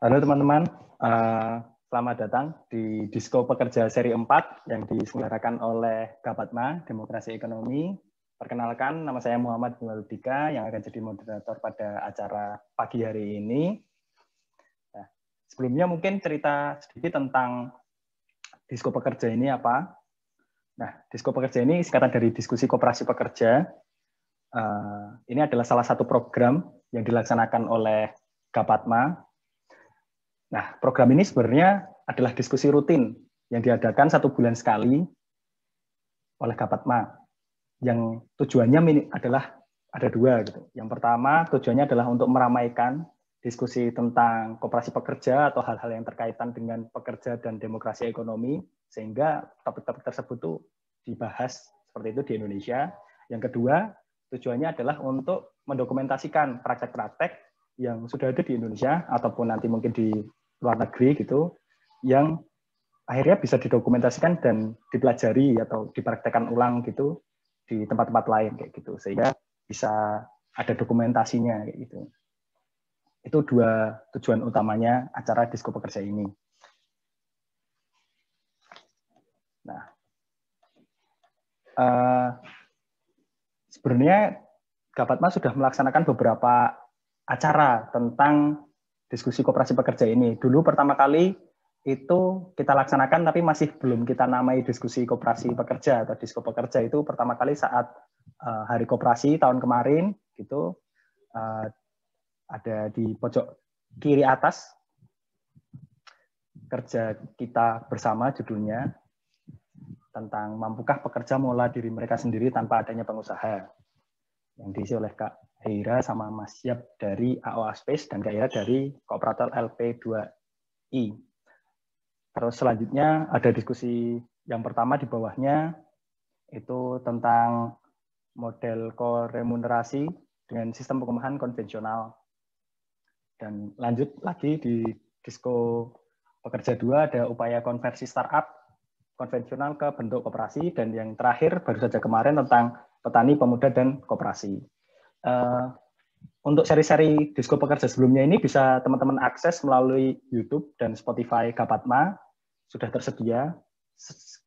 Halo teman-teman, eh, selamat datang di Disko Pekerja Seri 4 yang diselenggarakan oleh Kapatma Demokrasi Ekonomi. Perkenalkan, nama saya Muhammad Dika yang akan jadi moderator pada acara pagi hari ini. Nah, sebelumnya mungkin cerita sedikit tentang Disko Pekerja ini apa. Nah, Disko Pekerja ini singkatan dari Diskusi Koperasi Pekerja. Eh, ini adalah salah satu program yang dilaksanakan oleh Kapatma Nah, program ini sebenarnya adalah diskusi rutin yang diadakan satu bulan sekali oleh Kapatma yang tujuannya adalah ada dua gitu. Yang pertama tujuannya adalah untuk meramaikan diskusi tentang kooperasi pekerja atau hal-hal yang terkaitan dengan pekerja dan demokrasi ekonomi sehingga topik-topik tersebut tuh dibahas seperti itu di Indonesia. Yang kedua, tujuannya adalah untuk mendokumentasikan praktek-praktek yang sudah ada di Indonesia ataupun nanti mungkin di luar negeri gitu yang akhirnya bisa didokumentasikan dan dipelajari atau dipraktekkan ulang gitu di tempat-tempat lain kayak gitu sehingga bisa ada dokumentasinya kayak gitu. Itu dua tujuan utamanya acara Disko Pekerja ini. Nah, uh, sebenarnya Gapatma sudah melaksanakan beberapa acara tentang diskusi kooperasi pekerja ini. Dulu pertama kali itu kita laksanakan tapi masih belum kita namai diskusi kooperasi pekerja atau disko pekerja itu pertama kali saat uh, hari kooperasi tahun kemarin gitu uh, ada di pojok kiri atas kerja kita bersama judulnya tentang mampukah pekerja mengolah diri mereka sendiri tanpa adanya pengusaha yang diisi oleh Kak Hera sama Mas Yap dari AOA Space dan Kak dari Kooperator LP2I. Terus selanjutnya ada diskusi yang pertama di bawahnya itu tentang model koremunerasi dengan sistem pengumahan konvensional. Dan lanjut lagi di disko pekerja dua ada upaya konversi startup konvensional ke bentuk koperasi dan yang terakhir baru saja kemarin tentang petani pemuda dan koperasi. Eh, untuk seri-seri Disko Pekerja sebelumnya ini bisa teman-teman akses melalui YouTube dan Spotify Kapatma sudah tersedia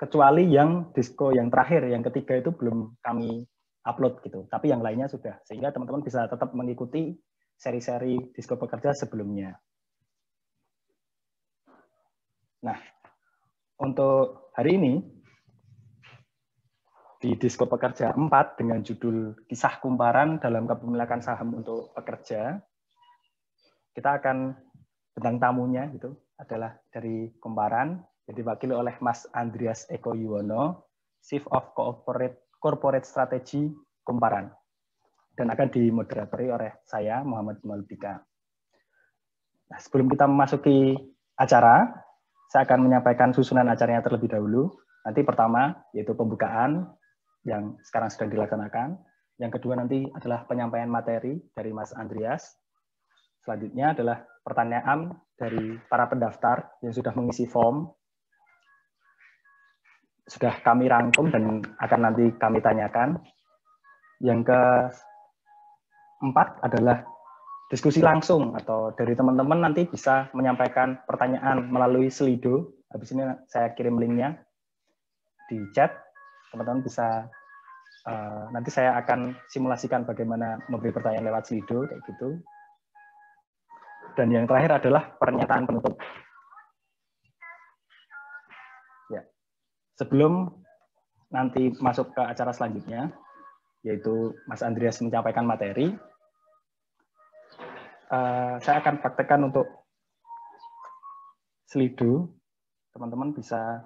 kecuali yang Disko yang terakhir yang ketiga itu belum kami upload gitu tapi yang lainnya sudah sehingga teman-teman bisa tetap mengikuti seri-seri Disko Pekerja sebelumnya. Nah, untuk hari ini di Disko Pekerja 4 dengan judul Kisah Kumparan dalam Kepemilikan Saham untuk Pekerja. Kita akan tentang tamunya itu adalah dari Kumparan, jadi wakil oleh Mas Andreas Eko Yuwono, Chief of Corporate, Corporate Strategy Kumparan. Dan akan dimoderatori oleh saya, Muhammad Maldika. Nah, sebelum kita memasuki acara, saya akan menyampaikan susunan acaranya terlebih dahulu. Nanti pertama, yaitu pembukaan, yang sekarang sedang dilaksanakan. Yang kedua nanti adalah penyampaian materi dari Mas Andreas. Selanjutnya adalah pertanyaan dari para pendaftar yang sudah mengisi form. Sudah kami rangkum dan akan nanti kami tanyakan. Yang keempat adalah diskusi langsung atau dari teman-teman nanti bisa menyampaikan pertanyaan melalui Slido. Habis ini saya kirim linknya di chat teman-teman bisa uh, nanti saya akan simulasikan bagaimana memberi pertanyaan lewat Slido kayak gitu. Dan yang terakhir adalah pernyataan penutup. Ya. Sebelum nanti masuk ke acara selanjutnya, yaitu Mas Andreas menyampaikan materi, uh, saya akan praktekkan untuk Slido. Teman-teman bisa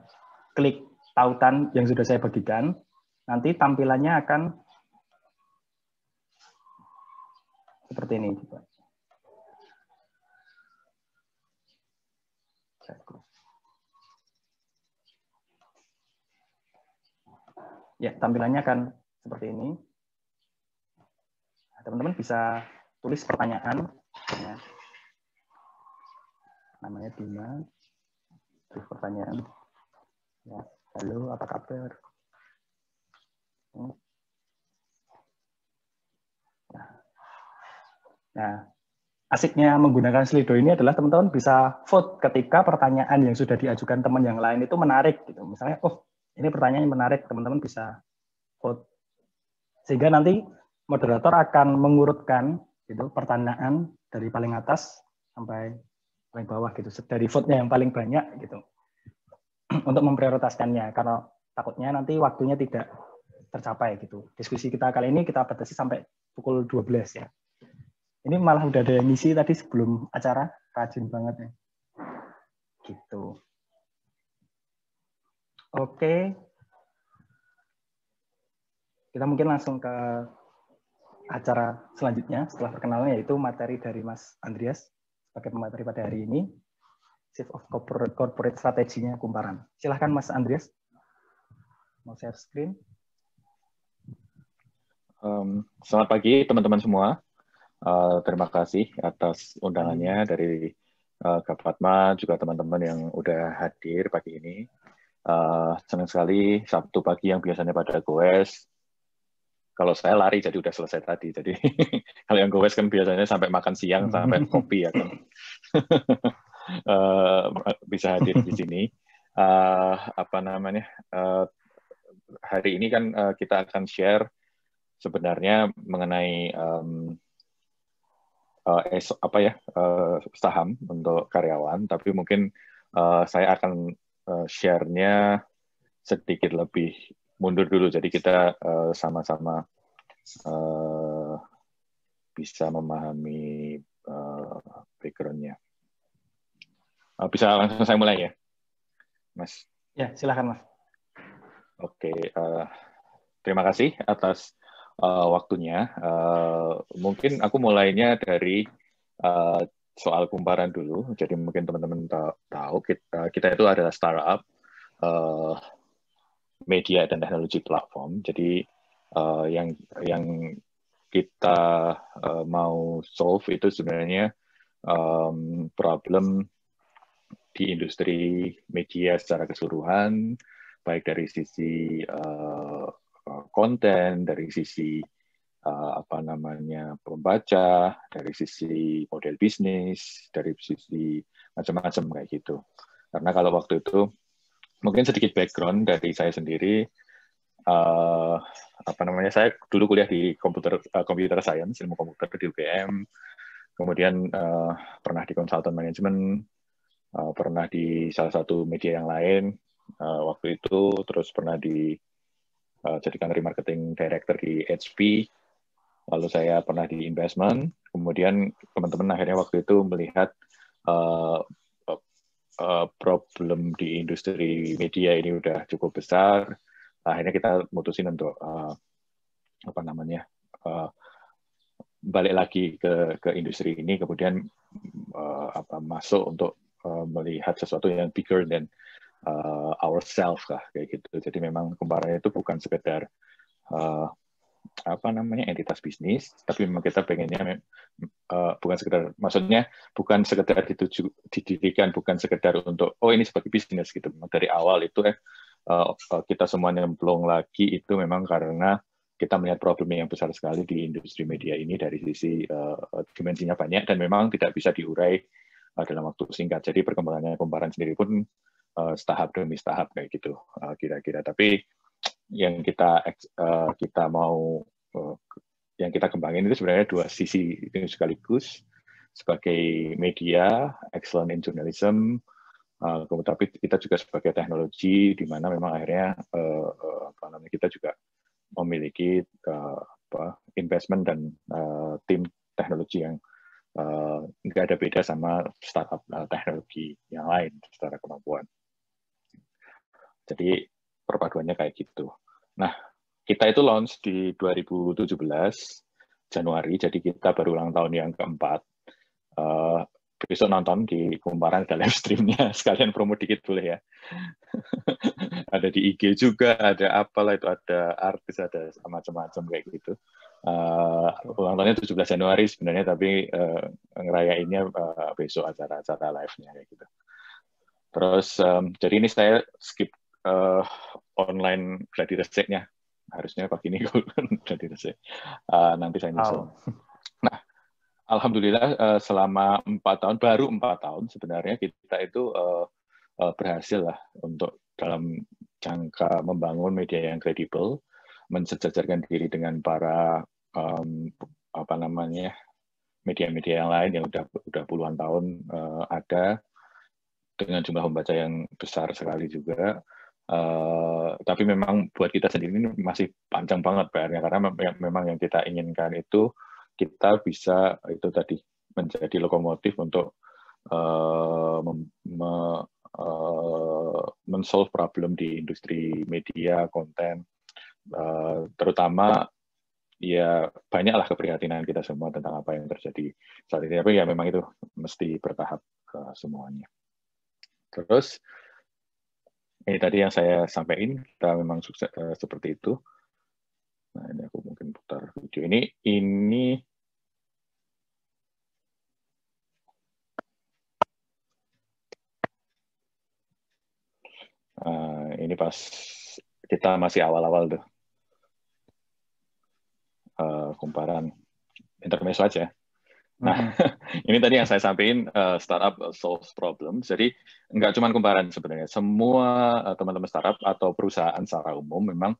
klik tautan yang sudah saya bagikan, nanti tampilannya akan seperti ini. Ya, tampilannya akan seperti ini. Nah, teman-teman nah, bisa tulis pertanyaan. Ya. Namanya Dima. Tulis pertanyaan. Ya. Halo, apa kabar? Nah, nah, asiknya menggunakan Slido ini adalah teman-teman bisa vote ketika pertanyaan yang sudah diajukan teman yang lain itu menarik gitu. Misalnya, oh ini pertanyaan yang menarik, teman-teman bisa vote. Sehingga nanti moderator akan mengurutkan gitu pertanyaan dari paling atas sampai paling bawah gitu dari vote-nya yang paling banyak gitu. untuk memprioritaskannya karena takutnya nanti waktunya tidak tercapai gitu. Diskusi kita kali ini kita batasi sampai pukul 12 ya. Ini malah udah ada misi tadi sebelum acara, rajin banget ya. Gitu. Oke. Kita mungkin langsung ke acara selanjutnya setelah perkenalan yaitu materi dari Mas Andreas sebagai pemateri pada hari ini. Chief of Corporate, Corporate Strateginya Kumparan. Silahkan Mas Andreas. Mau share screen. Um, selamat pagi teman-teman semua. Uh, terima kasih atas undangannya dari uh, Fatma, juga teman-teman yang udah hadir pagi ini. Uh, senang sekali Sabtu pagi yang biasanya pada goes. Kalau saya lari jadi udah selesai tadi. Jadi kalau yang goes kan biasanya sampai makan siang sampai kopi ya kan. Eh, bisa hadir di sini. Uh, apa namanya? Uh, hari ini kan uh, kita akan share sebenarnya mengenai um, uh, apa ya uh, saham untuk karyawan, tapi mungkin uh, saya akan uh, share sedikit lebih mundur dulu. Jadi kita sama-sama uh, bisa memahami uh, background Eh, bisa langsung saya mulai ya, Mas. Ya, silakan Mas. Oke, uh, terima kasih atas uh, waktunya. Uh, mungkin aku mulainya dari uh, soal kumparan dulu. Jadi mungkin teman-teman tahu kita, kita itu adalah startup uh, media dan teknologi platform. Jadi uh, yang yang kita uh, mau solve itu sebenarnya um, problem di industri media secara keseluruhan, baik dari sisi eh, eh, konten, dari sisi eh, apa namanya pembaca, dari sisi model bisnis, dari sisi macam-macam kayak gitu. Karena kalau waktu itu mungkin sedikit background dari saya sendiri, apa namanya saya dulu kuliah di komputer uh, science ilmu komputer di UGM, kemudian uh, pernah di consultant management uh, pernah di salah satu media yang lain uh, waktu itu, terus pernah di uh, jadikan remarketing director di HP, lalu saya pernah di investment, kemudian teman-teman akhirnya waktu itu melihat uh, uh, problem di industri media ini udah cukup besar, akhirnya kita mutusin untuk uh, apa namanya uh, balik lagi ke ke industri ini kemudian uh, apa masuk untuk Uh, melihat sesuatu yang bigger than uh, ourselves lah kayak gitu. Jadi memang kembarannya itu bukan sekedar uh, apa namanya entitas bisnis, tapi memang kita pengennya uh, bukan sekedar maksudnya bukan sekedar dituju didirikan bukan sekedar untuk oh ini sebagai bisnis gitu. Dari awal itu eh uh, uh kita semuanya nyemplung lagi itu memang karena kita melihat problem yang besar sekali di industri media ini dari sisi uh, dimensinya banyak dan memang tidak bisa diurai dalam waktu singkat. Jadi perkembangannya kumparan sendiri pun uh, setahap demi setahap kayak gitu eh, kira-kira. Tapi yang kita eh, kita mau yang kita kembangin itu sebenarnya dua sisi itu sekaligus sebagai media excellent in journalism uh, tapi kita juga sebagai teknologi di mana memang akhirnya uh, kita juga memiliki uh, apa, investment dan tim teknologi yang Eh, nggak ada beda sama startup eh, teknologi yang lain secara kemampuan. Jadi perpaduannya kayak gitu. Nah, kita itu launch di 2017 Januari, jadi kita baru ulang tahun yang keempat. Uh, besok nonton di kumparan ada live streamnya, sekalian promo dikit boleh ya. ada di IG juga, ada apalah itu, ada artis, ada macam-macam kayak gitu uh, ulang tahunnya 17 Januari sebenarnya tapi uh, ngerayainnya uh, besok acara-acara live-nya kayak gitu. Terus um, jadi ini saya skip uh, online gladi reseknya. Harusnya pagi ini gladi resek. Uh, nanti saya nyusul. Oh. Nah, alhamdulillah uh, selama empat tahun baru empat tahun sebenarnya kita itu uh, uh, berhasil lah untuk dalam jangka membangun media yang kredibel, mensejajarkan diri dengan para um, apa namanya media-media yang lain yang udah udah puluhan tahun uh, ada dengan jumlah pembaca yang besar sekali juga. Uh, tapi memang buat kita sendiri ini masih panjang banget PR-nya karena ya, memang yang kita inginkan itu kita bisa itu tadi menjadi lokomotif untuk uh, me, uh, men-solve problem di industri media konten uh, terutama ya banyaklah keprihatinan kita semua tentang apa yang terjadi saat ini. Tapi ya memang itu mesti bertahap ke eh, semuanya. Terus ini tadi yang saya sampaikan, kita memang sukses uh, seperti itu. Nah ini aku mungkin putar video ini. Ini uh, ini pas kita masih awal-awal tuh lebaran intermezzo aja. Nah, mm-hmm. ini tadi yang saya sampaikan uh, eh, startup solves problem. Jadi nggak cuma kumparan sebenarnya. Semua uh, teman-teman startup atau perusahaan secara umum memang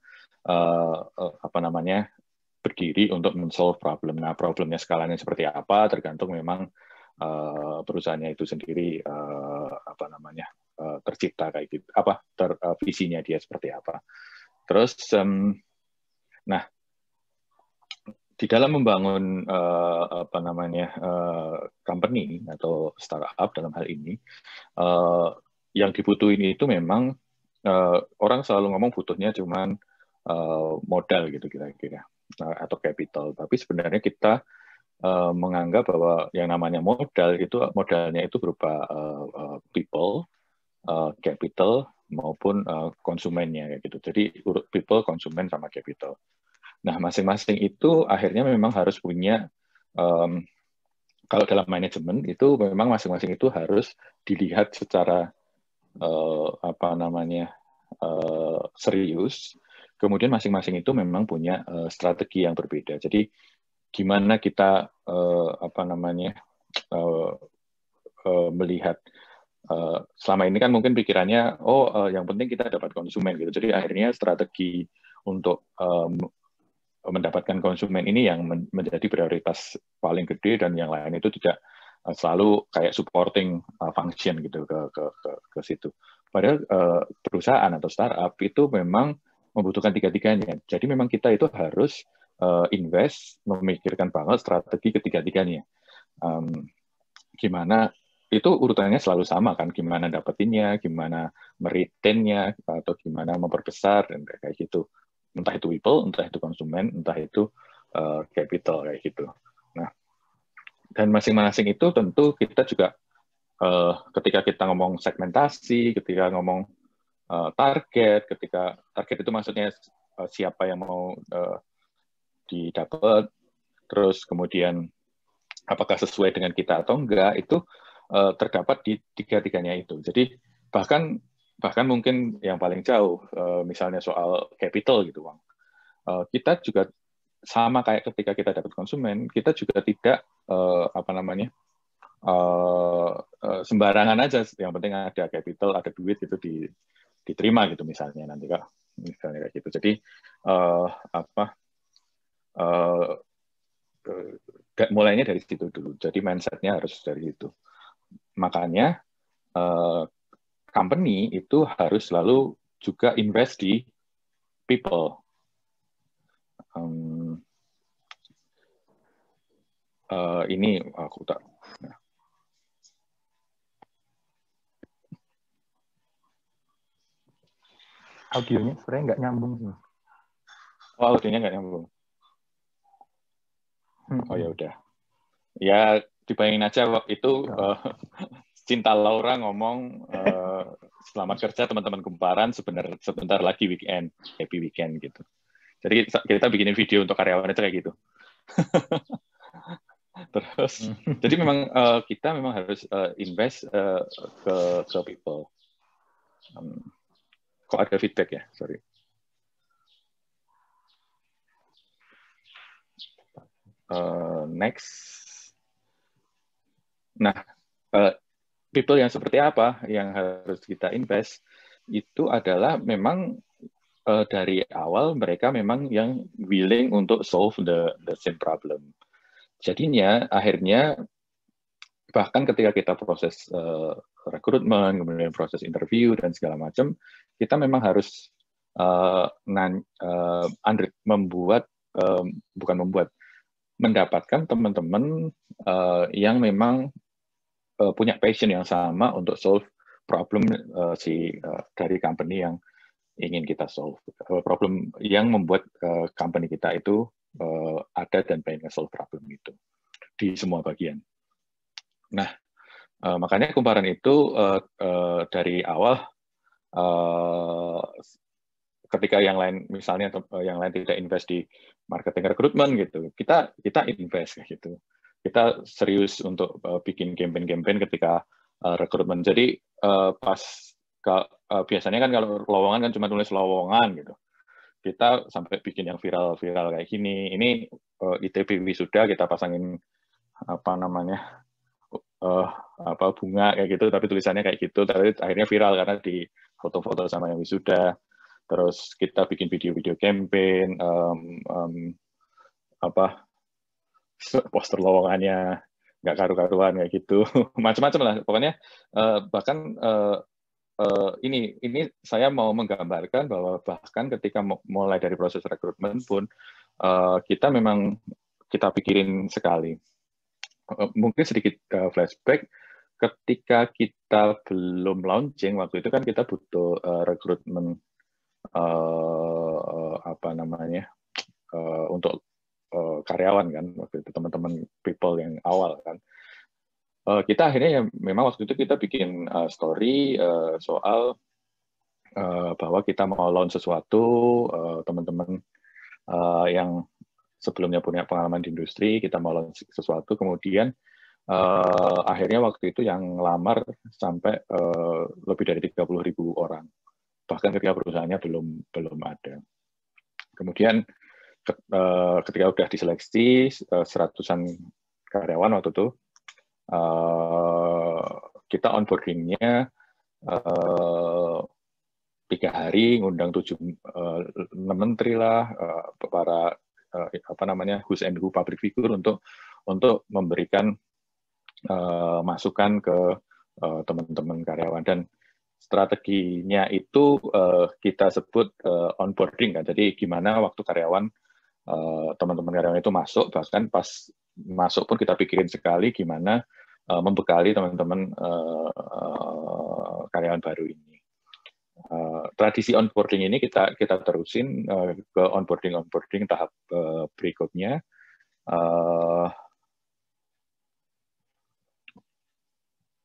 uh, uh, apa namanya berdiri untuk men-solve problem. Nah, problemnya skalanya seperti apa tergantung memang uh, perusahaannya itu sendiri uh, apa namanya uh, tercipta kayak gitu. Apa ter, uh, visinya dia seperti apa. Terus um, nah di dalam membangun uh, apa namanya uh, company atau startup dalam hal ini uh, yang dibutuhin itu memang uh, orang selalu ngomong butuhnya cuman uh, modal gitu kira-kira atau capital tapi sebenarnya kita uh, menganggap bahwa yang namanya modal itu modalnya itu berupa uh, uh, people uh, capital maupun uh, konsumennya gitu jadi people konsumen sama capital Nah, masing-masing itu akhirnya memang harus punya um, kalau dalam manajemen itu memang masing-masing itu harus dilihat secara uh, apa namanya uh, serius. Kemudian masing-masing itu memang punya uh, strategi yang berbeda. Jadi gimana kita uh, apa namanya uh, uh, melihat uh, selama ini kan mungkin pikirannya oh uh, yang penting kita dapat konsumen gitu. Jadi akhirnya strategi untuk um, mendapatkan konsumen ini yang menjadi prioritas paling gede dan yang lain itu tidak eh, selalu kayak supporting eh, function gitu ke ke ke, ke situ. Padahal uh, perusahaan atau startup itu memang membutuhkan tiga-tiganya. Jadi memang kita itu harus uh, invest memikirkan banget strategi ketiga-tiganya. Um, gimana itu urutannya selalu sama kan gimana dapetinnya, gimana meritennya atau gimana memperbesar dan kayak gitu entah itu people, entah itu konsumen, entah itu uh, capital kayak gitu. Nah, dan masing-masing itu tentu kita juga uh, ketika kita ngomong segmentasi, ketika ngomong uh, target, ketika target itu maksudnya uh, siapa yang mau uh, didapat, terus kemudian apakah sesuai dengan kita atau enggak itu uh, terdapat di tiga-tiganya itu. Jadi bahkan bahkan mungkin yang paling jauh eh, misalnya soal capital gitu bang eh, kita juga sama kayak ketika kita dapat konsumen kita juga tidak eh, apa namanya sembarangan aja yang penting ada capital ada duit itu di, diterima gitu misalnya nanti kak misalnya kayak gitu jadi apa mulainya dari situ dulu jadi mindsetnya harus dari situ makanya company itu harus selalu juga invest di people. Um, uh, ini aku tak. Audionya sebenarnya nggak nyambung sih. Oh, audionya nggak nyambung. Hmm. Oh ya udah. Ya dibayangin aja waktu itu oh. uh, Cinta Laura ngomong uh, selamat kerja teman-teman kumparan sebentar sebentar lagi weekend happy weekend gitu. Jadi kita, bikinin video untuk karyawan itu kayak gitu. Terus hmm. jadi memang uh, kita memang harus uh, invest uh, ke ke people. Um, kok ada feedback ya? Sorry. Uh, next. Nah, uh, people yang seperti apa yang harus kita invest itu adalah memang uh, dari awal mereka memang yang willing untuk solve the the same problem. Jadinya akhirnya bahkan ketika kita proses uh, eh, rekrutmen, kemudian proses interview dan segala macam, kita memang harus uh, uh, membuat uh, bukan membuat mendapatkan teman-teman uh, yang memang uh, punya passion yang sama untuk solve problem uh, si uh, dari company yang ingin kita solve uh, problem yang membuat uh, company kita itu uh, ada dan pengen solve problem itu di semua bagian. Nah, uh, makanya kumparan itu uh, uh, dari awal uh, ketika yang lain misalnya yang lain tidak invest di marketing recruitment gitu, kita kita invest gitu kita serius untuk uh, bikin campaign-campaign ketika uh, rekrutmen. Jadi uh, pas ke, uh, biasanya kan kalau lowongan kan cuma tulis lowongan gitu. Kita sampai bikin yang viral-viral kayak gini. Ini uh, ITB wisuda kita pasangin apa namanya uh, apa bunga kayak gitu, tapi tulisannya kayak gitu. Tapi akhirnya viral karena di foto-foto sama yang wisuda. Terus kita bikin video-video campaign, um, um, apa poster lowongannya nggak karu-karuan kayak gitu macam-macam lah pokoknya eh, bahkan eh, eh, ini ini saya mau menggambarkan bahwa bahkan ketika mulai dari proses rekrutmen pun kita memang kita pikirin sekali mungkin sedikit flashback ketika kita belum launching waktu itu kan kita butuh rekrutmen apa namanya untuk uh, karyawan kan waktu itu teman-teman people yang awal kan uh, kita akhirnya ya memang waktu itu kita bikin uh, story uh, soal uh, bahwa kita mau launch sesuatu teman-teman uh, yang sebelumnya punya pengalaman di industri kita mau launch sesuatu kemudian uh, akhirnya waktu itu yang lamar sampai uh, lebih dari 30.000 orang bahkan ketika perusahaannya belum belum ada kemudian Eh, ketika udah diseleksi eh, seratusan karyawan waktu itu eh, kita onboardingnya tiga hari ngundang tujuh enam menteri lah para apa namanya who's and who public figure untuk untuk memberikan masukan ke teman-teman karyawan dan strateginya itu kita sebut onboarding kan jadi gimana waktu karyawan Eh, teman-teman karyawan itu masuk bahkan pas masuk pun kita pikirin sekali gimana uh, membekali teman-teman uh, uh, karyawan baru ini. Uh, tradisi onboarding ini kita kita terusin uh, ke onboarding onboarding tahap uh, berikutnya. Uh,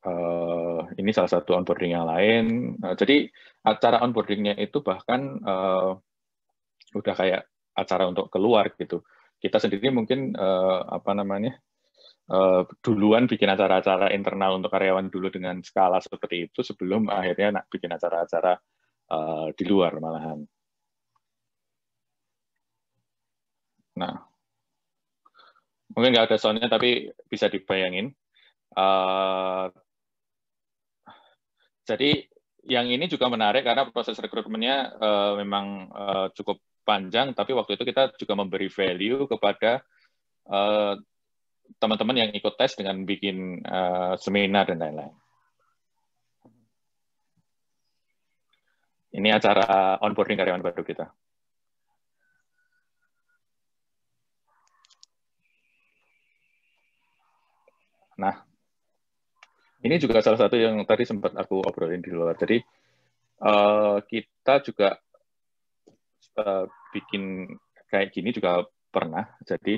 Uh, ini salah satu onboarding yang lain. Uh, jadi acara onboardingnya itu bahkan uh, udah kayak acara untuk keluar gitu. Kita sendiri mungkin uh, apa namanya uh, duluan bikin acara-acara internal untuk karyawan dulu dengan skala seperti itu sebelum akhirnya nak bikin acara-acara uh, di luar malahan. Nah, mungkin nggak ada soundnya tapi bisa dibayangin. Uh, jadi yang ini juga menarik karena proses rekrutmennya uh, memang uh, cukup panjang, tapi waktu itu kita juga memberi value kepada eh, teman-teman uh, yang ikut tes dengan bikin uh, seminar dan lain-lain. Ini acara onboarding karyawan baru kita. Nah, ini juga salah satu yang tadi sempat aku obrolin di luar. Jadi eh, kita juga Eh, bikin kayak gini juga pernah. Jadi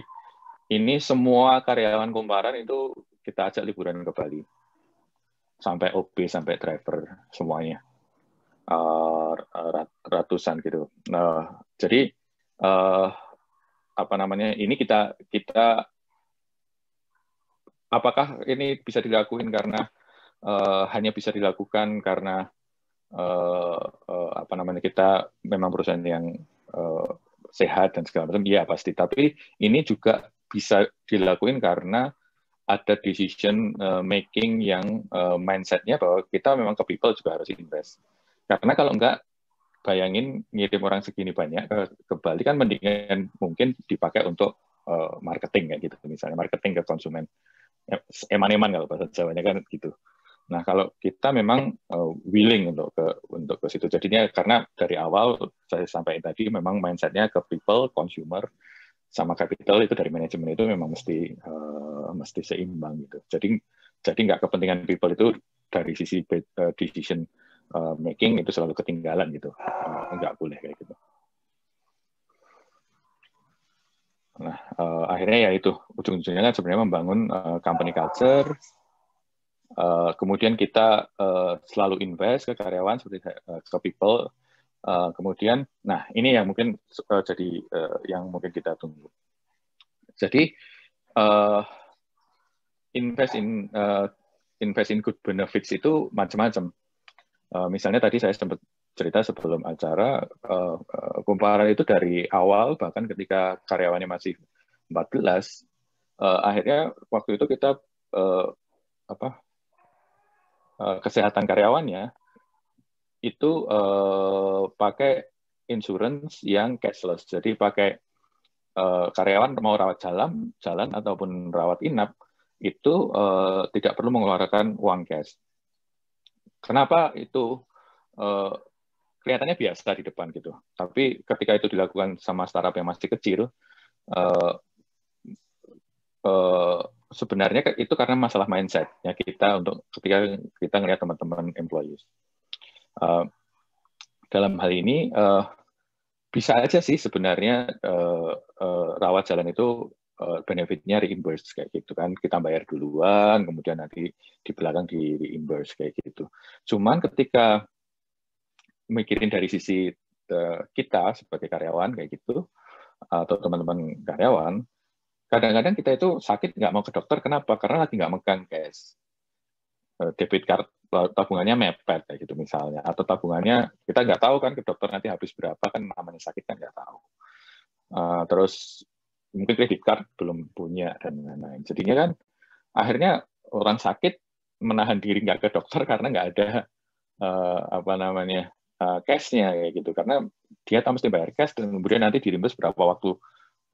ini semua karyawan kumparan itu kita ajak liburan ke Bali. Sampai OB, sampai driver, semuanya. Uh, ratusan gitu. Nah, jadi uh, apa namanya ini kita kita apakah ini bisa dilakuin karena uh, hanya bisa dilakukan karena uh, apa namanya kita memang perusahaan yang uh, sehat dan segala macam, ya pasti. Tapi ini juga bisa dilakuin karena ada decision making yang uh, mindsetnya bahwa kita memang ke people juga harus invest. Karena kalau enggak, bayangin ngirim orang segini banyak ke, ke Bali kan mendingan mungkin dipakai untuk uh, marketing kayak gitu misalnya marketing ke konsumen ya, eman-eman kalau bahasa Jawanya kan gitu Nah, kalau kita memang eh, willing untuk ke untuk ke situ. Jadinya karena dari awal saya sampaikan tadi memang mindsetnya ke people, consumer, sama capital itu dari manajemen itu memang mesti uh, mesti seimbang gitu. Jadi jadi nggak kepentingan people itu dari sisi eh, decision making itu selalu ketinggalan gitu. nggak boleh kayak gitu. Nah, uh, akhirnya ya itu ujung-ujungnya kan sebenarnya membangun uh, company culture, Uh, kemudian kita uh, selalu invest ke karyawan seperti uh, ke people. Uh, kemudian, nah ini yang mungkin uh, jadi uh, yang mungkin kita tunggu. Jadi uh, invest in uh, invest in good benefits itu macam-macam. Uh, misalnya tadi saya sempat cerita sebelum acara uh, uh, kumparan itu dari awal bahkan ketika karyawannya masih 14 uh, akhirnya waktu itu kita uh, apa Eh, kesehatan karyawannya itu uh, pakai insurance yang cashless. Jadi pakai uh, karyawan mau rawat jalan, jalan ataupun rawat inap itu uh, tidak perlu mengeluarkan uang cash. Kenapa itu uh, kelihatannya biasa di depan gitu, tapi ketika itu dilakukan sama startup yang masih kecil, uh, sebenarnya itu karena masalah mindsetnya kita untuk ketika kita ngelihat teman-teman employees. Uh, dalam hal ini uh, bisa aja sih sebenarnya uh, uh, rawat jalan itu uh, benefitnya reimburse kayak gitu kan kita bayar duluan kemudian nanti di belakang di reimburse kayak gitu. Cuman ketika mikirin dari sisi uh, kita sebagai karyawan kayak gitu atau teman-teman karyawan kadang-kadang kita itu sakit nggak mau ke dokter kenapa karena lagi nggak megang cash eh, debit card tabungannya mepet kayak gitu misalnya atau tabungannya kita nggak tahu kan ke dokter nanti habis berapa kan namanya sakit kan nggak tahu eh, terus mungkin kredit card belum punya dan lain-lain jadinya kan akhirnya orang sakit menahan diri nggak ke dokter karena nggak ada eh, apa namanya uh, cashnya kayak gitu karena dia harus bayar cash dan kemudian nanti dirimbas berapa waktu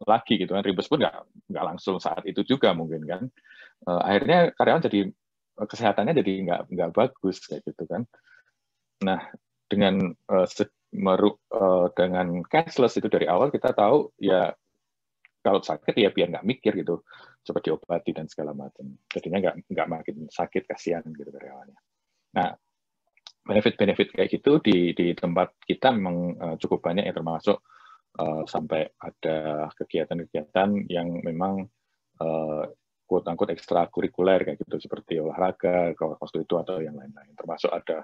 lagi gitu kan ribes pun nggak nggak langsung saat itu juga mungkin kan uh, akhirnya karyawan jadi kesehatannya jadi nggak nggak bagus kayak gitu kan nah dengan uh, meru, uh, dengan cashless itu dari awal kita tahu ya kalau sakit ya biar nggak mikir gitu coba diobati dan segala macam jadinya nggak nggak makin sakit kasihan gitu karyawannya nah benefit-benefit kayak gitu di di tempat kita memang cukup banyak ya termasuk Eh, sampai ada kegiatan-kegiatan yang memang uh, eh, quote angkut ekstrakurikuler kayak gitu seperti olahraga, waktu itu atau yang lain-lain. Termasuk ada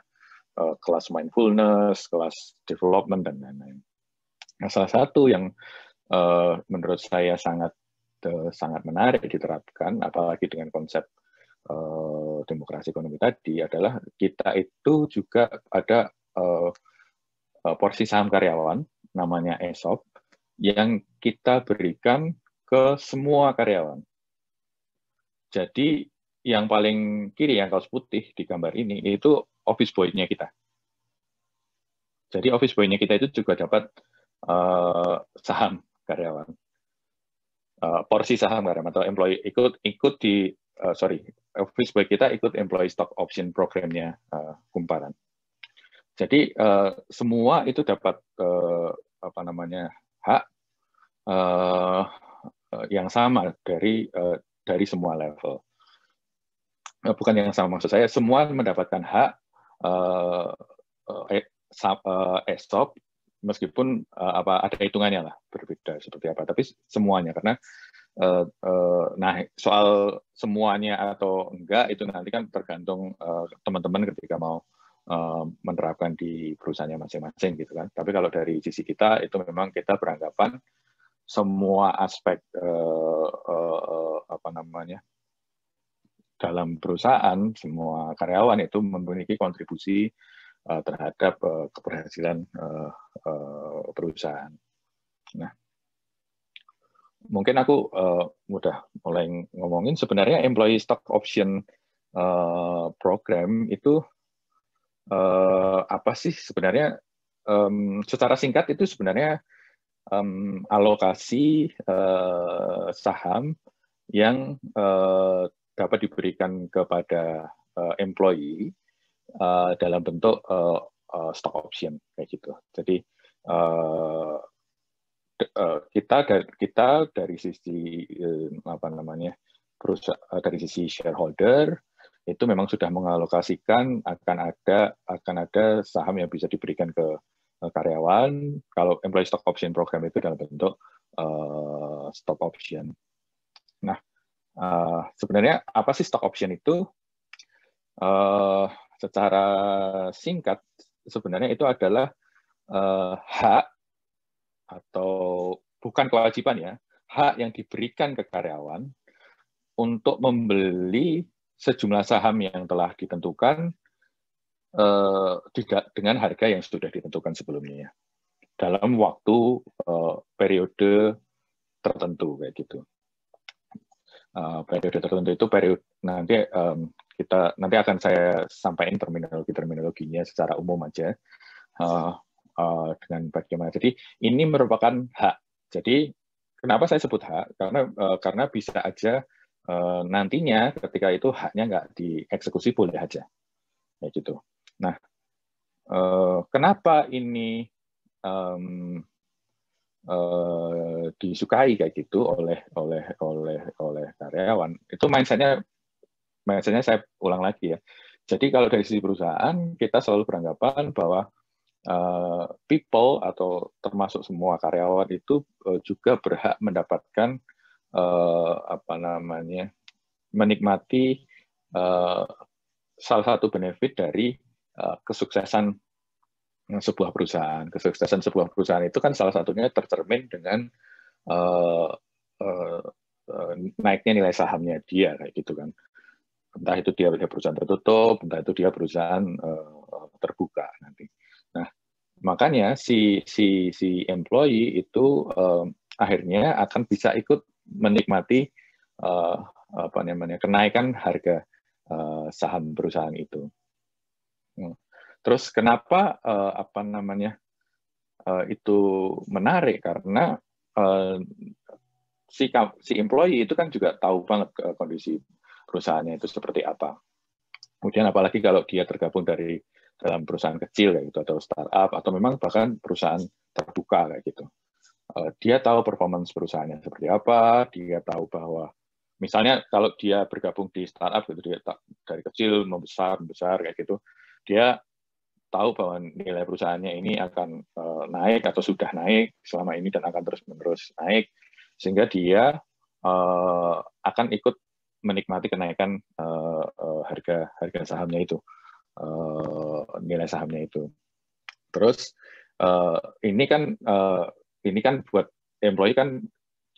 eh, kelas mindfulness, kelas development dan lain-lain. Nah, salah satu yang menurut saya sangat sangat menarik diterapkan, apalagi dengan konsep demokrasi ekonomi tadi adalah kita itu juga ada porsi saham karyawan namanya ESOP yang kita berikan ke semua karyawan. Jadi yang paling kiri yang kaos putih di gambar ini itu office boy-nya kita. Jadi office boy-nya kita itu juga dapat uh, saham karyawan, uh, porsi saham karyawan atau employee ikut ikut di uh, sorry office boy kita ikut employee stock option programnya uh, kumparan. Jadi uh, semua itu dapat uh, apa namanya hak uh, yang sama dari uh, dari semua level. Bukan yang sama maksud saya, semua mendapatkan hak uh, uh, esop meskipun uh, apa ada hitungannya lah berbeda seperti apa, tapi semuanya karena Uh, uh, nah soal semuanya atau enggak itu nanti kan tergantung teman-teman uh, ketika mau Eh, menerapkan di perusahaannya masing-masing gitu kan. Tapi kalau dari sisi kita itu memang kita beranggapan semua aspek uh, uh, apa namanya dalam perusahaan semua karyawan itu memiliki kontribusi uh, terhadap uh, keberhasilan uh, uh, perusahaan. Nah, mungkin aku uh, mudah mulai ngomongin sebenarnya employee stock option program itu uh, apa sih sebenarnya um, secara singkat itu sebenarnya um, alokasi uh, saham yang uh, dapat diberikan kepada uh, employee uh, dalam bentuk uh, uh, stock option kayak gitu. Jadi uh, uh, kita dari kita dari sisi uh, apa namanya perusahaan dari sisi shareholder itu memang sudah mengalokasikan akan ada akan ada saham yang bisa diberikan ke eh, karyawan kalau employee stock option program itu dalam bentuk uh, stock option. Nah, uh, sebenarnya apa sih stock option itu? Uh, secara singkat sebenarnya itu adalah uh, hak atau bukan kewajiban ya, hak yang diberikan ke karyawan untuk membeli sejumlah saham yang telah ditentukan eh, tidak dengan harga yang sudah ditentukan sebelumnya dalam waktu uh, periode tertentu kayak gitu. Uh, periode tertentu itu periode nanti um, kita nanti akan saya sampaikan terminologi terminologinya secara umum aja uh, uh, dengan bagaimana. Jadi ini merupakan hak. Jadi kenapa saya sebut hak? Karena uh, karena bisa aja Eh, nantinya ketika itu haknya nggak dieksekusi boleh aja. Ya gitu. Nah, eh, kenapa ini um, disukai kayak gitu oleh oleh oleh oleh karyawan? Itu mindsetnya mindsetnya saya ulang lagi ya. Jadi kalau dari sisi perusahaan kita selalu beranggapan bahwa people atau termasuk semua karyawan itu juga berhak mendapatkan uh, apa namanya menikmati uh, salah satu benefit dari uh, kesuksesan sebuah perusahaan. Kesuksesan sebuah perusahaan itu kan salah satunya tercermin dengan uh, uh, naiknya nilai sahamnya dia kayak gitu kan. Entah itu dia perusahaan tertutup, entah itu dia perusahaan uh, terbuka nanti. Nah, makanya si si si employee itu uh, akhirnya akan bisa ikut menikmati uh, apa namanya kenaikan harga uh, saham perusahaan itu. Hmm. Terus kenapa uh, apa namanya uh, itu menarik karena uh, si si employee itu kan juga tahu banget kondisi perusahaannya itu seperti apa. Kemudian apalagi kalau dia tergabung dari dalam perusahaan kecil kayak gitu atau startup atau memang bahkan perusahaan terbuka kayak gitu. Eh, dia tahu performance perusahaannya seperti apa, dia tahu bahwa misalnya kalau dia bergabung di startup gitu dia dari kecil membesar membesar kayak gitu, dia tahu bahwa nilai perusahaannya ini akan eh, naik atau sudah naik selama ini dan akan terus menerus naik sehingga dia eh, akan ikut menikmati kenaikan harga harga sahamnya itu nilai sahamnya itu terus ini kan ini kan buat employee kan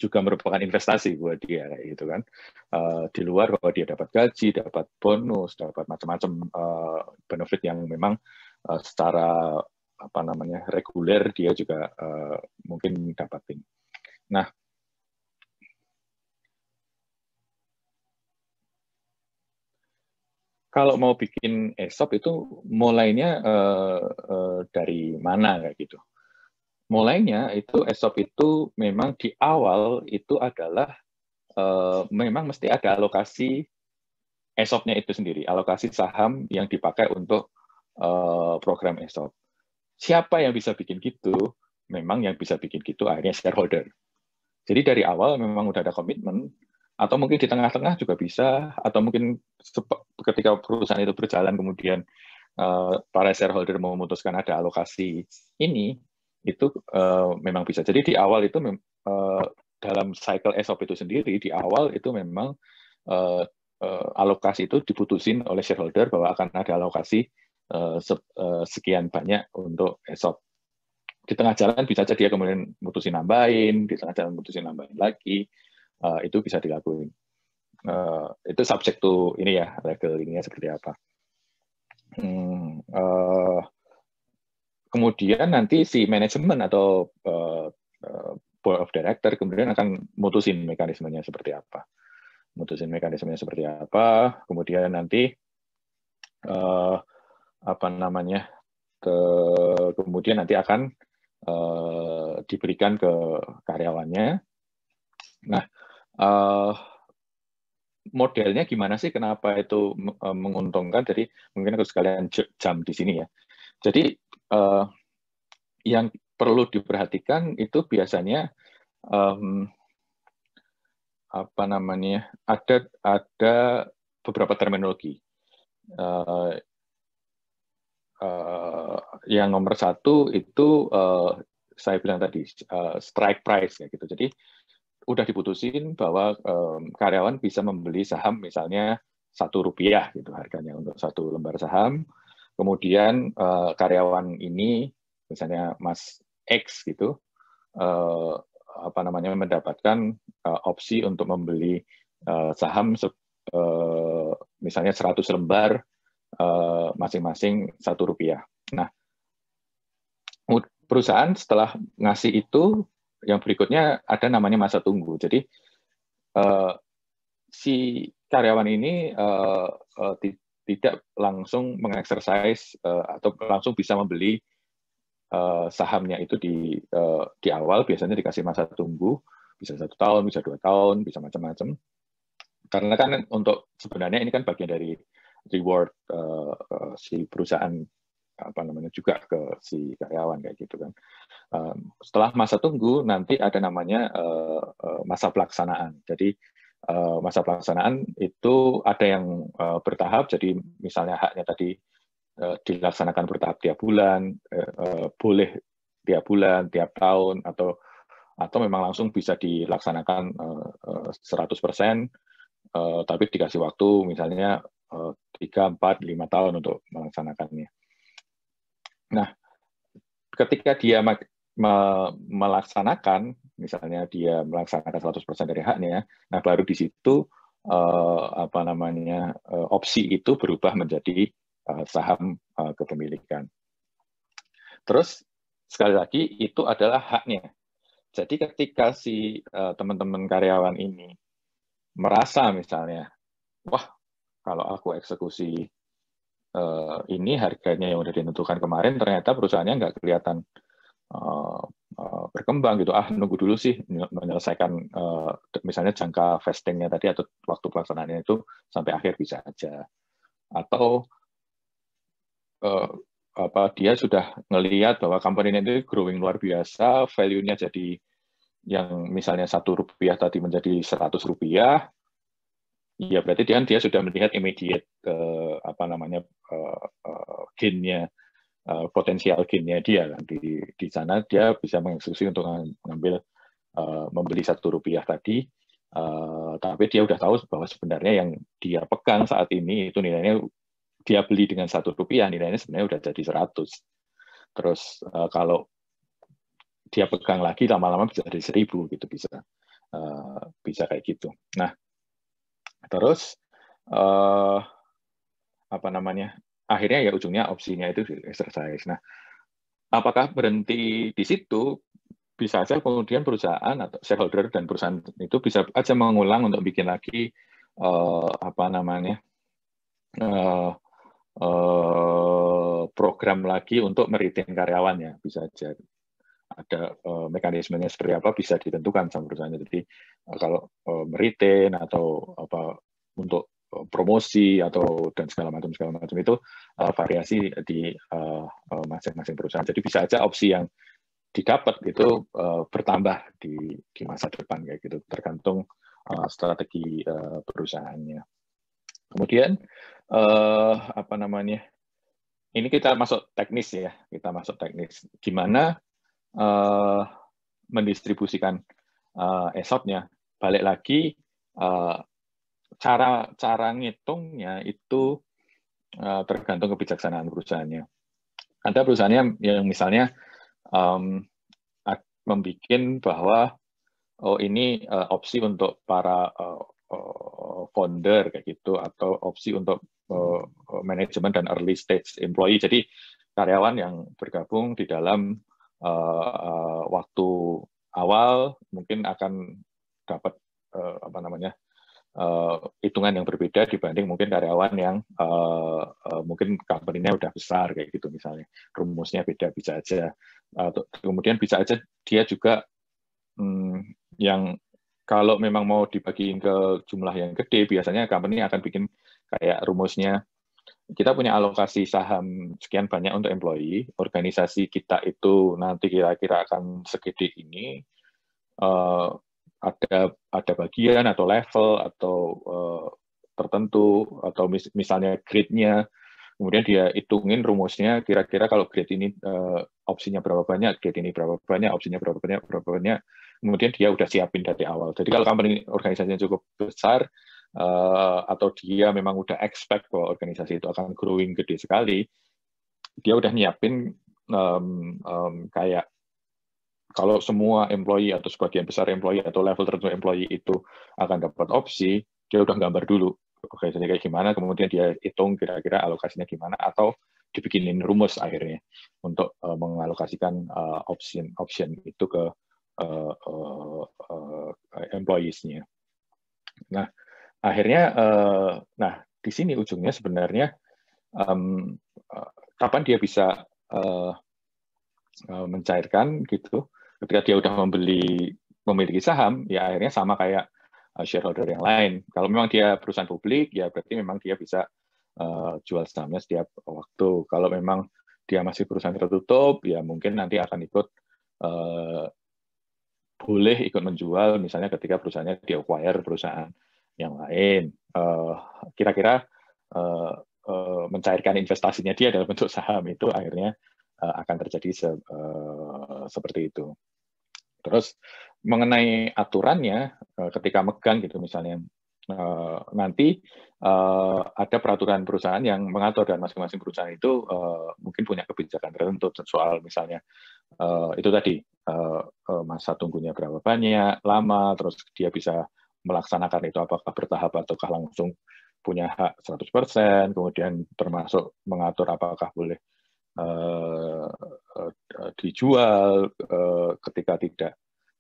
juga merupakan investasi buat dia kayak gitu kan uh, di luar bahwa dia dapat gaji dapat bonus dapat macam-macam uh, benefit yang memang uh, secara apa namanya reguler dia juga uh, mungkin dapatin nah kalau mau bikin esop itu mulainya uh, uh, dari mana kayak gitu mulainya itu ESOP itu memang di awal itu adalah uh, memang mesti ada alokasi esop itu sendiri, alokasi saham yang dipakai untuk uh, program ESOP. Siapa yang bisa bikin gitu? Memang yang bisa bikin gitu akhirnya shareholder. Jadi dari awal memang udah ada komitmen, atau mungkin di tengah-tengah juga bisa, atau mungkin ketika perusahaan itu berjalan kemudian eh, para shareholder memutuskan ada alokasi ini, itu uh, memang bisa. Jadi di awal itu uh, dalam cycle SOP itu sendiri di awal itu memang uh, uh, alokasi itu diputusin oleh shareholder bahwa akan ada alokasi uh, se uh, sekian banyak untuk SOP. Di tengah jalan bisa saja dia kemudian memutusin nambahin, di tengah jalan memutusin nambahin lagi, uh, itu bisa dilakuin. Uh, itu subjek to ini ya legal ini ya seperti apa. Hmm, uh, kemudian nanti si manajemen atau uh, uh, board of director kemudian akan mutusin mekanismenya seperti apa mutusin mekanismenya seperti apa kemudian nanti uh, apa namanya ke, kemudian nanti akan uh, diberikan ke karyawannya nah uh, modelnya gimana sih kenapa itu menguntungkan jadi mungkin aku sekalian jam di sini ya jadi uh, yang perlu diperhatikan itu biasanya um, apa namanya ada ada beberapa terminologi uh, uh, yang nomor satu itu uh, saya bilang tadi uh, strike price ya gitu jadi udah diputusin bahwa um, karyawan bisa membeli saham misalnya satu rupiah gitu harganya untuk satu lembar saham Kemudian uh, karyawan ini, misalnya Mas X gitu, uh, apa namanya mendapatkan uh, opsi untuk membeli uh, saham uh, misalnya 100 lembar masing-masing uh, satu -masing rupiah. Nah, perusahaan setelah ngasih itu, yang berikutnya ada namanya masa tunggu. Jadi uh, si karyawan ini uh, uh, tidak langsung mengeksersis uh, eh, atau langsung bisa membeli uh, sahamnya itu di uh, di awal biasanya dikasih masa tunggu bisa satu tahun bisa dua tahun bisa macam-macam karena kan untuk sebenarnya ini kan bagian dari reward uh, uh, si perusahaan apa namanya juga ke si karyawan kayak gitu kan um, setelah masa tunggu nanti ada namanya uh, uh, masa pelaksanaan jadi Eh, masa pelaksanaan itu ada yang eh, bertahap, jadi misalnya haknya tadi eh, dilaksanakan bertahap tiap bulan, boleh tiap bulan, tiap tahun, atau atau memang langsung bisa dilaksanakan uh, 100 persen, tapi dikasih waktu misalnya tiga, empat, lima tahun untuk melaksanakannya. Nah, ketika dia melaksanakan misalnya dia melaksanakan 100% dari haknya, nah baru di situ uh, apa namanya uh, opsi itu berubah menjadi uh, saham uh, kepemilikan. Terus sekali lagi itu adalah haknya. Jadi ketika si teman-teman uh, karyawan ini merasa misalnya, wah kalau aku eksekusi uh, ini harganya yang sudah ditentukan kemarin ternyata perusahaannya nggak kelihatan uh, Eh, berkembang gitu. Ah nunggu dulu sih menyelesaikan uh, misalnya jangka vestingnya tadi atau waktu pelaksanaannya itu sampai akhir bisa aja. Atau uh, apa dia sudah ngelihat bahwa company ini growing luar biasa, value-nya jadi yang misalnya satu rupiah tadi menjadi 100 rupiah, ya berarti dia dia sudah melihat immediate uh, apa namanya uh, uh, gain-nya Eh, potensial gainnya dia kan di di sana dia bisa mengeksekusi untuk mengambil uh, eh, membeli satu rupiah tadi uh, tapi dia udah tahu bahwa sebenarnya yang dia pegang saat ini itu nilainya dia beli dengan satu rupiah nilainya sebenarnya udah jadi 100 terus uh, kalau dia pegang lagi lama-lama bisa jadi seribu gitu bisa uh, bisa kayak gitu nah terus uh, apa namanya akhirnya ya ujungnya opsinya itu exercise. Nah, apakah berhenti di situ bisa saja kemudian perusahaan atau shareholder dan perusahaan itu bisa aja mengulang untuk bikin lagi uh, apa namanya uh, uh, program lagi untuk meriting karyawannya bisa saja ada uh, mekanismenya seperti apa bisa ditentukan sama perusahaannya. Jadi uh, kalau uh, meriting atau apa untuk Eh, promosi atau dan segala macam segala macam itu uh, variasi di eh, masing-masing uh, perusahaan. Jadi bisa aja opsi yang didapat itu uh, bertambah di di masa depan kayak gitu tergantung uh, strategi uh, perusahaannya. Kemudian uh, apa namanya? Ini kita masuk teknis ya, kita masuk teknis. Gimana uh, mendistribusikan uh, esotnya? Balik lagi uh, cara cara ngitungnya itu uh, tergantung kebijaksanaan perusahaannya. Ada perusahaannya yang, misalnya um, membuat bahwa oh ini uh, opsi untuk para uh, founder kayak gitu atau opsi untuk uh, manajemen dan early stage employee. Jadi karyawan yang bergabung di dalam uh, uh, waktu awal mungkin akan dapat uh, apa namanya uh, hitungan yang berbeda dibanding mungkin karyawan yang uh, uh, mungkin company-nya udah besar kayak gitu misalnya rumusnya beda bisa aja uh, kemudian bisa aja dia juga um, yang kalau memang mau dibagiin ke jumlah yang gede biasanya company akan bikin kayak rumusnya kita punya alokasi saham sekian banyak untuk employee organisasi kita itu nanti kira-kira akan segede ini ada ada bagian atau level atau uh, tertentu atau mis misalnya grade-nya kemudian dia hitungin rumusnya kira-kira kalau grade ini uh, opsinya berapa banyak grade ini berapa banyak opsinya berapa banyak berapa banyak kemudian dia udah siapin dari awal jadi kalau company organisasinya cukup besar uh, atau dia memang udah expect bahwa organisasi itu akan growing gede sekali dia udah nyiapin um, um, kayak kalau semua employee atau sebagian besar employee atau level tertentu employee itu akan dapat opsi, dia udah gambar dulu organisasi kayak gimana, kemudian dia hitung kira-kira alokasinya gimana, atau dibikinin rumus akhirnya untuk uh, mengalokasikan uh, option option itu ke uh, uh, uh, employees-nya. Nah, akhirnya, uh, nah di sini ujungnya sebenarnya um, uh, kapan dia bisa uh, mencairkan gitu ketika dia sudah membeli memiliki saham ya akhirnya sama kayak uh, shareholder yang lain kalau memang dia perusahaan publik ya berarti memang dia bisa uh, jual sahamnya setiap waktu kalau memang dia masih perusahaan tertutup ya mungkin nanti akan ikut uh, boleh ikut menjual misalnya ketika perusahaannya di acquire perusahaan yang lain uh, kira-kira uh, uh, mencairkan investasinya dia dalam bentuk saham itu akhirnya uh, akan terjadi se, seperti itu. Terus mengenai aturannya eh, ketika megang gitu misalnya eh, nanti eh, ada peraturan perusahaan yang mengatur dan masing-masing perusahaan itu mungkin punya kebijakan tertentu soal misalnya itu tadi masa tunggunya berapa banyak lama terus dia bisa melaksanakan itu apakah bertahap ataukah langsung punya hak 100% kemudian termasuk mengatur apakah boleh Eh, eh, dijual eh, ketika tidak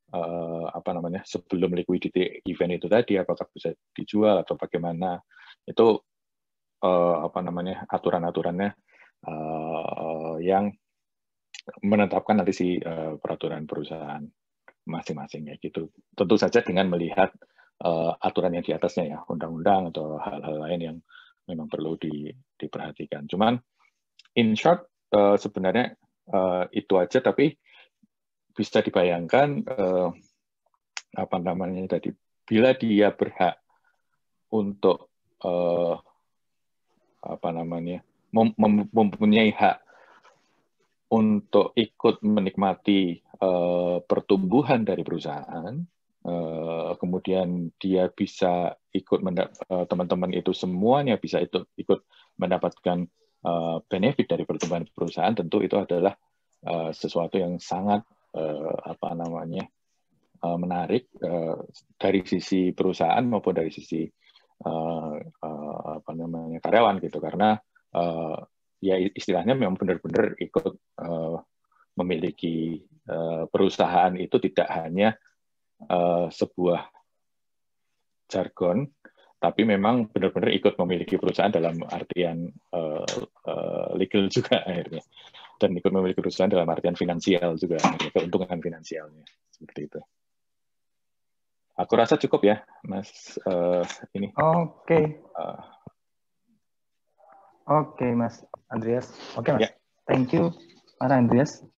apa namanya sebelum liquidity event itu tadi apakah bisa dijual atau bagaimana itu apa namanya aturan-aturannya yang menetapkan nanti si peraturan perusahaan masing-masing ya gitu tentu saja dengan melihat aturan yang di atasnya ya undang-undang atau hal-hal lain yang memang perlu di, diperhatikan cuman in short uh, sebenarnya uh, itu aja tapi bisa dibayangkan uh, apa namanya tadi bila dia berhak untuk uh, apa namanya mem mempunyai hak untuk ikut menikmati uh, pertumbuhan dari perusahaan uh, kemudian dia bisa ikut teman-teman uh, teman itu semuanya bisa itu ikut mendapatkan Eh, benefit dari pertumbuhan perusahaan tentu itu adalah eh, sesuatu yang sangat eh, apa namanya menarik dari sisi perusahaan maupun dari sisi apa namanya karyawan gitu karena ya istilahnya memang benar-benar ikut memiliki perusahaan itu tidak hanya sebuah jargon tapi memang benar-benar ikut memiliki perusahaan dalam artian uh, uh, legal juga akhirnya dan ikut memiliki perusahaan dalam artian finansial juga akhirnya, keuntungan finansialnya seperti itu aku rasa cukup ya mas uh, ini oke okay. uh, oke okay, mas Andreas oke okay, mas yeah. thank you mas Andreas